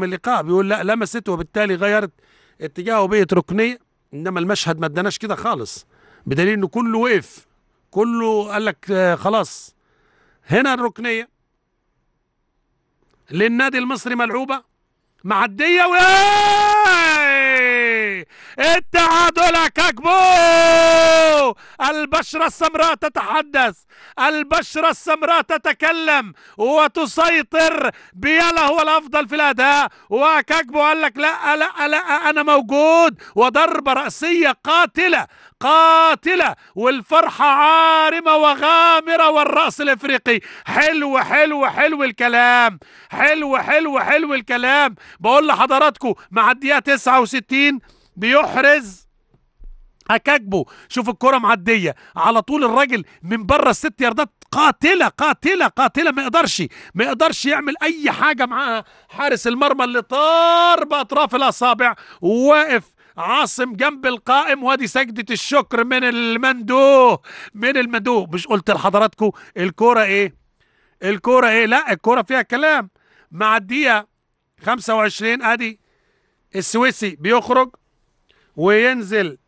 من اللقاء بيقول لا لمسته وبالتالي غيرت اتجاهه بقت ركنيه انما المشهد ما اداناش كده خالص بدليل انه كله وقف كله قال لك آه، خلاص هنا الركنيه للنادي المصري ملعوبه معديه و التعادل يا البشرة السمراء تتحدث البشرة السمراء تتكلم وتسيطر بيلا هو الأفضل في الأداء وكاكبو قال لك لا لا لا أنا موجود وضربة رأسية قاتلة قاتلة والفرحة عارمة وغامرة والرأس الإفريقي حلو حلو حلو الكلام حلو حلو حلو الكلام بقول لحضراتكم مع الدقيقة 69 بيحرز هكاكبه شوف الكرة معدية على طول الراجل من بره الست ياردات قاتلة قاتلة قاتلة ما يقدرش ما يقدرش يعمل أي حاجة معاها حارس المرمى اللي طار بأطراف الأصابع وواقف عاصم جنب القائم وادي سجدة الشكر من المندوه من المندوه مش قلت لحضراتكم الكورة ايه الكورة ايه لا الكورة فيها كلام مع الدقيقة 25 ادي السويسي بيخرج وينزل